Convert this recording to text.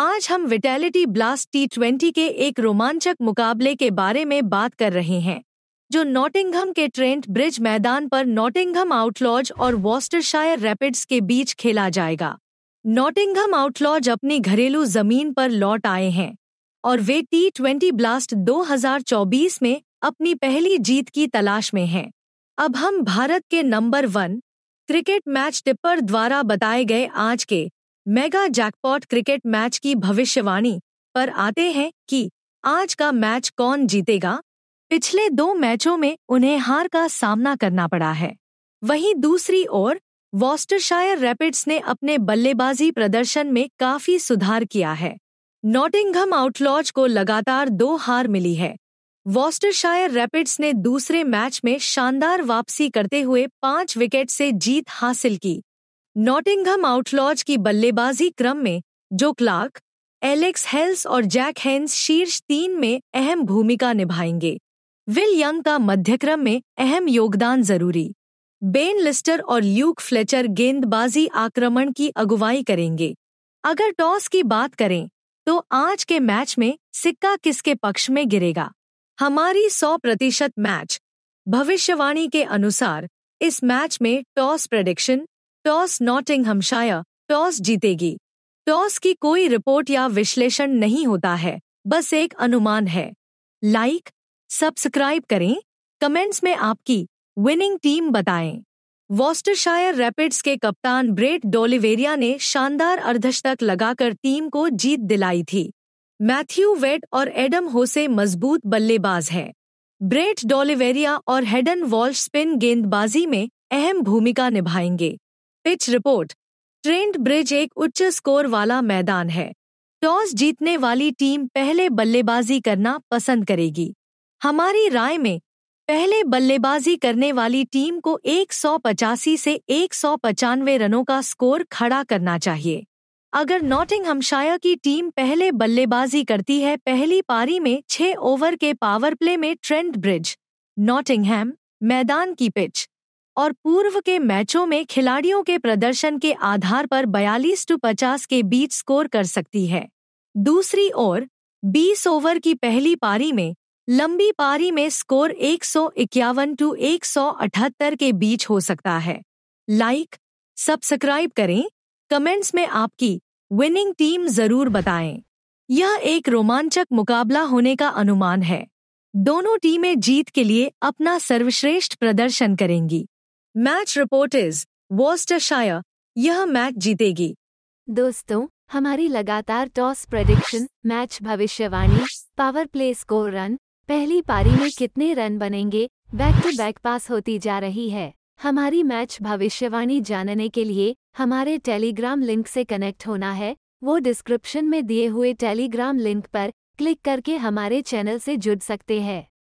आज हम vitality blast T twenty के एक रोमांचक मुकाबले के बारे में बात कर रहे हैं जो नॉटिंघम के ट्रेंट ब्रिज मैदान पर नॉटिंघम आउटलॉज और वॉस्टरशायर रैपिड्स के बीच खेला जाएगा नॉटिंघम आउटलॉज अपनी घरेलू जमीन पर लौट आए हैं और वे टी ट्वेंटी ब्लास्ट 2024 में अपनी पहली जीत की तलाश में हैं अब हम भारत के number one cricket match tipper द्वारा बताए गए आज के मेगा जैकपॉट क्रिकेट मैच की भविष्यवाणी पर आते हैं कि आज का मैच कौन जीतेगा पिछले दो मैचों में उन्हें हार का सामना करना पड़ा है वहीं दूसरी ओर वॉस्टरशायर रैपिड्स ने अपने बल्लेबाजी प्रदर्शन में काफी सुधार किया है नॉटिंगहम आउटलॉज को लगातार दो हार मिली है वॉस्टरशायर रैपिड्स ने दूसरे मैच में शानदार वापसी करते हुए पांच विकेट से जीत हासिल की नॉटिंगहम आउटलॉज की बल्लेबाजी क्रम में जो क्लार्क एलेक्स हेल्स और जैक हेन्स शीर्ष तीन में अहम भूमिका निभाएंगे विल यंग का मध्यक्रम में अहम योगदान जरूरी बेन लिस्टर और ल्यूक फ्लेचर गेंदबाजी आक्रमण की अगुवाई करेंगे अगर टॉस की बात करें तो आज के मैच में सिक्का किसके पक्ष में गिरेगा हमारी 100 प्रतिशत मैच भविष्यवाणी के अनुसार इस मैच में toss prediction toss Notting Nottinghamshire toss जीतेगी टॉस की कोई रिपोर्ट या विश्लेषण नहीं होता है बस एक अनुमान है लाइक सब्सक्राइब करें कमेंट्स में आपकी विनिंग टीम बताएं वॉस्टरशायर रैपिड्स के कप्तान ब्रेट डोलिवेरिया ने शानदार अर्धशतक लगाकर टीम को जीत दिलाई थी मैथ्यू वेट और एडम होसे मजबूत बल्लेबाज हैं ब्रेट डोलिवेरिया और हेडन वॉल्श स्पिन गेंदबाजी में अहम भूमिका निभाएंगे पिच रिपोर्ट ट्रेंड ब्रिज एक उच्च स्कोर वाला मैदान है टॉस जीतने वाली टीम पहले बल्लेबाजी करना पसंद करेगी हमारी राय में पहले बल्लेबाजी करने वाली टीम को एक से एक रनों का स्कोर खड़ा करना चाहिए अगर नॉटिंग हमशाया की टीम पहले बल्लेबाजी करती है पहली पारी में छह ओवर के पावर प्ले में ट्रेंड ब्रिज नॉटिंगहम मैदान की पिच और पूर्व के मैचों में खिलाड़ियों के प्रदर्शन के आधार पर 42 टू 50 के बीच स्कोर कर सकती है दूसरी ओर 20 ओवर की पहली पारी में लंबी पारी में स्कोर एक टू अठहत्तर के बीच हो सकता है लाइक सब्सक्राइब करें कमेंट्स में आपकी विनिंग टीम जरूर बताएं यह एक रोमांचक मुकाबला होने का अनुमान है दोनों टीमें जीत के लिए अपना सर्वश्रेष्ठ प्रदर्शन करेंगी मैच रिपोर्ट इज वॉस्टरशायर यह मैच जीतेगी दोस्तों हमारी लगातार टॉस प्रडिक्शन मैच भविष्यवाणी पावर प्ले स्कोर रन पहली पारी में कितने रन बनेंगे बैक टू बैक पास होती जा रही है हमारी मैच भविष्यवाणी जानने के लिए हमारे टेलीग्राम लिंक से कनेक्ट होना है वो डिस्क्रिप्शन में दिए हुए टेलीग्राम लिंक पर क्लिक करके हमारे चैनल से जुड़ सकते हैं